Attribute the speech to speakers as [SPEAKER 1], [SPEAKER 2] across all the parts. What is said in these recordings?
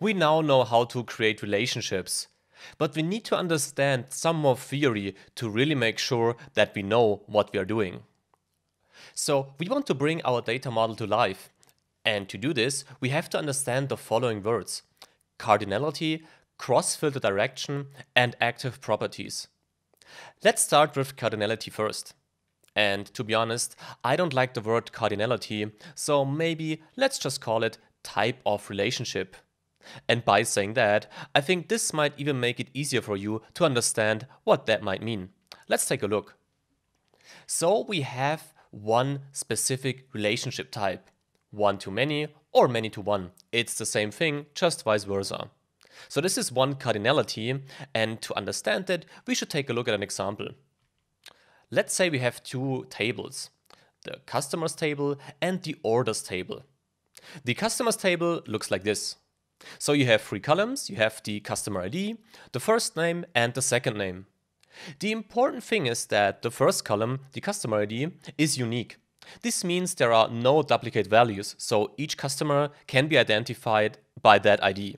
[SPEAKER 1] we now know how to create relationships. But we need to understand some more theory to really make sure that we know what we are doing. So we want to bring our data model to life. And to do this, we have to understand the following words. Cardinality, cross-filter direction, and active properties. Let's start with cardinality first. And to be honest, I don't like the word cardinality, so maybe let's just call it type of relationship. And by saying that, I think this might even make it easier for you to understand what that might mean. Let's take a look. So we have one specific relationship type, one to many or many to one. It's the same thing, just vice versa. So this is one cardinality, and to understand it, we should take a look at an example. Let's say we have two tables, the customers table and the orders table. The customers table looks like this. So you have three columns, you have the customer ID, the first name and the second name. The important thing is that the first column, the customer ID, is unique. This means there are no duplicate values, so each customer can be identified by that ID.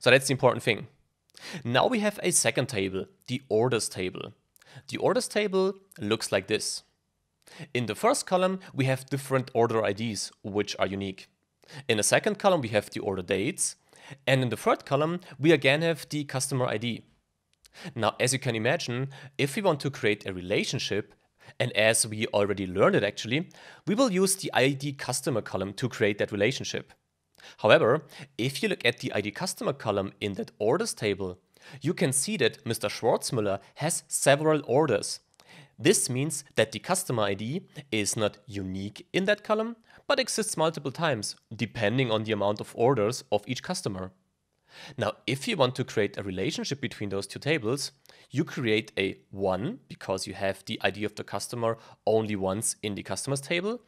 [SPEAKER 1] So that's the important thing. Now we have a second table, the orders table. The orders table looks like this. In the first column, we have different order IDs, which are unique. In the second column, we have the order dates. And in the third column, we again have the customer ID. Now, as you can imagine, if we want to create a relationship, and as we already learned it actually, we will use the ID customer column to create that relationship. However, if you look at the ID customer column in that orders table, you can see that Mr. Schwarzmüller has several orders this means that the customer ID is not unique in that column, but exists multiple times, depending on the amount of orders of each customer. Now, if you want to create a relationship between those two tables, you create a 1 because you have the ID of the customer only once in the customers table,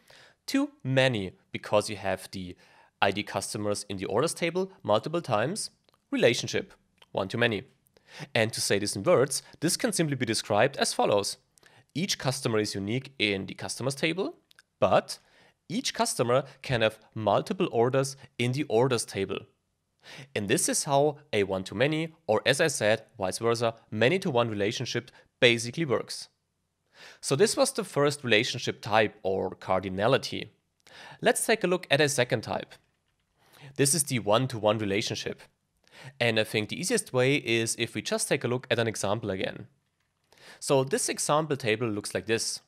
[SPEAKER 1] too many because you have the ID customers in the orders table multiple times, relationship, one too many. And to say this in words, this can simply be described as follows each customer is unique in the customers table, but each customer can have multiple orders in the orders table. And this is how a one to many, or as I said, vice versa, many to one relationship basically works. So, this was the first relationship type or cardinality. Let's take a look at a second type. This is the one to one relationship. And I think the easiest way is if we just take a look at an example again. So this example table looks like this.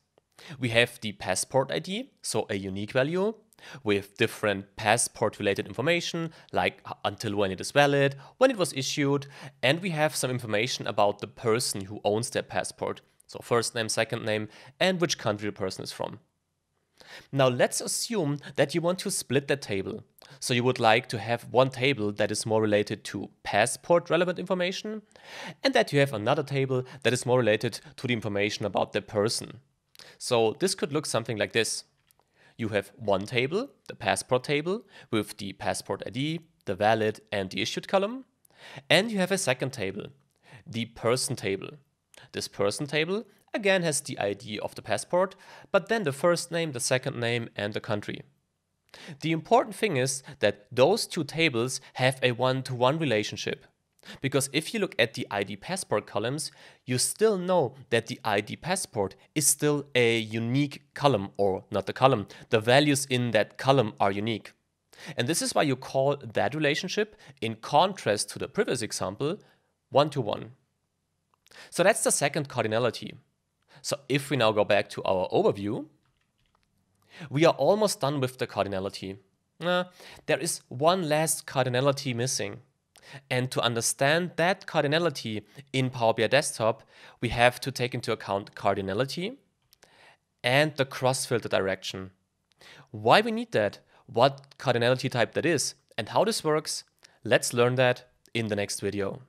[SPEAKER 1] We have the passport ID, so a unique value, with different passport related information like until when it is valid, when it was issued, and we have some information about the person who owns that passport. So first name, second name, and which country the person is from. Now let's assume that you want to split that table. So you would like to have one table that is more related to passport relevant information and that you have another table that is more related to the information about the person. So this could look something like this. You have one table, the passport table, with the passport ID, the valid and the issued column. And you have a second table, the person table. This person table again has the ID of the passport, but then the first name, the second name, and the country. The important thing is that those two tables have a one to one relationship. Because if you look at the ID passport columns, you still know that the ID passport is still a unique column, or not the column, the values in that column are unique. And this is why you call that relationship, in contrast to the previous example, one to one. So that's the second cardinality. So if we now go back to our overview, we are almost done with the cardinality. Uh, there is one last cardinality missing. And to understand that cardinality in Power BI Desktop, we have to take into account cardinality and the cross-filter direction. Why we need that, what cardinality type that is, and how this works, let's learn that in the next video.